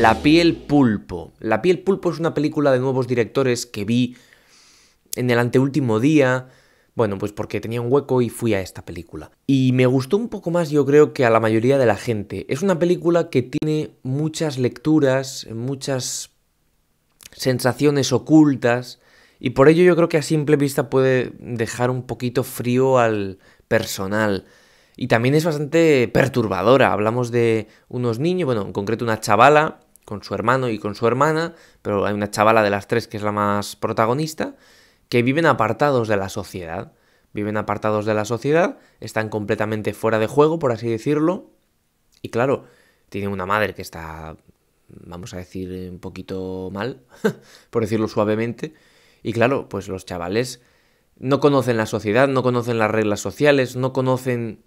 La piel pulpo. La piel pulpo es una película de nuevos directores que vi en el anteúltimo día. Bueno, pues porque tenía un hueco y fui a esta película. Y me gustó un poco más yo creo que a la mayoría de la gente. Es una película que tiene muchas lecturas, muchas sensaciones ocultas. Y por ello yo creo que a simple vista puede dejar un poquito frío al personal. Y también es bastante perturbadora. Hablamos de unos niños, bueno, en concreto una chavala con su hermano y con su hermana, pero hay una chavala de las tres que es la más protagonista, que viven apartados de la sociedad. Viven apartados de la sociedad, están completamente fuera de juego, por así decirlo. Y claro, tiene una madre que está, vamos a decir, un poquito mal, por decirlo suavemente. Y claro, pues los chavales no conocen la sociedad, no conocen las reglas sociales, no conocen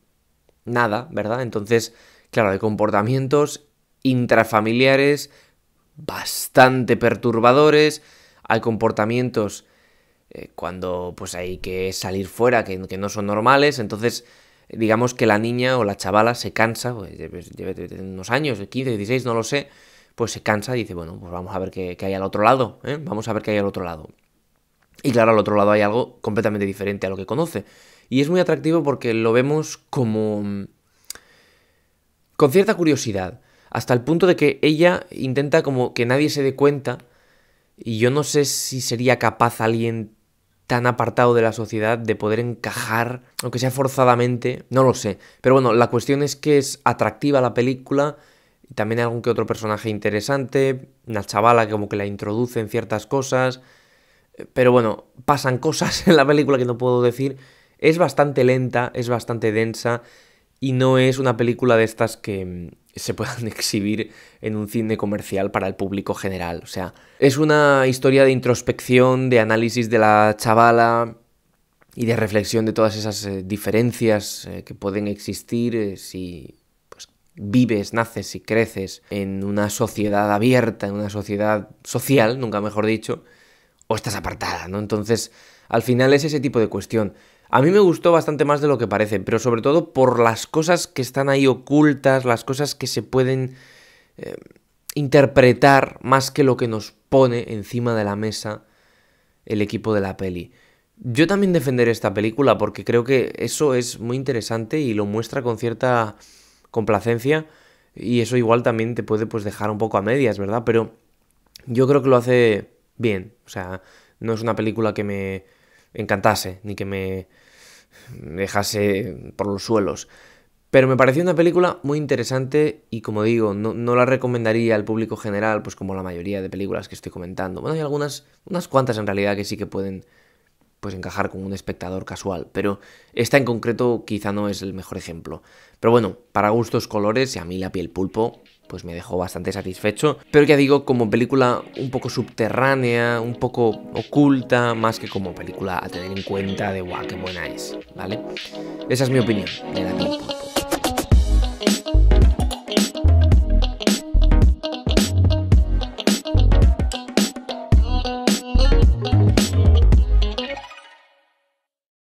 nada, ¿verdad? Entonces, claro, hay comportamientos intrafamiliares bastante perturbadores, hay comportamientos eh, cuando pues hay que salir fuera que, no son normales, entonces digamos que la niña o la chavala se cansa, pues, lleve, unos años, 15, 16, no lo sé, pues se cansa y dice, bueno, pues vamos a ver qué, hay al otro lado, ¿eh? vamos a ver qué hay al otro lado. Y claro, al otro lado hay algo completamente diferente a lo que conoce. Y es muy atractivo porque lo vemos como... Mm, con cierta curiosidad hasta el punto de que ella intenta como que nadie se dé cuenta y yo no sé si sería capaz alguien tan apartado de la sociedad de poder encajar, aunque sea forzadamente, no lo sé. Pero bueno, la cuestión es que es atractiva la película, también hay algún que otro personaje interesante, una chavala que como que la introduce en ciertas cosas, pero bueno, pasan cosas en la película que no puedo decir. Es bastante lenta, es bastante densa y no es una película de estas que, se puedan exhibir en un cine comercial para el público general. O sea, es una historia de introspección, de análisis de la chavala y de reflexión de todas esas eh, diferencias eh, que pueden existir eh, si pues, vives, naces y creces en una sociedad abierta, en una sociedad social, nunca mejor dicho, o estás apartada, ¿no? Entonces, al final es ese tipo de cuestión. A mí me gustó bastante más de lo que parece, pero sobre todo por las cosas que están ahí ocultas, las cosas que se pueden eh, interpretar más que lo que nos pone encima de la mesa el equipo de la peli. Yo también defenderé esta película porque creo que eso es muy interesante y lo muestra con cierta complacencia y eso igual también te puede pues dejar un poco a medias, ¿verdad? Pero yo creo que lo hace bien, o sea, no es una película que me encantase ni que me dejase por los suelos. Pero me pareció una película muy interesante y como digo, no, no, la recomendaría al público general, pues como la mayoría de películas que estoy comentando. Bueno, hay algunas, unas cuantas en realidad que sí que pueden pues encajar con un espectador casual, pero esta en concreto quizá no es el mejor ejemplo. Pero bueno, para gustos colores y a mí la piel pulpo pues me dejó bastante satisfecho. Pero ya digo, como película un poco subterránea, un poco oculta, más que como película a tener en cuenta de guau, qué buena es, ¿vale? Esa es mi opinión de la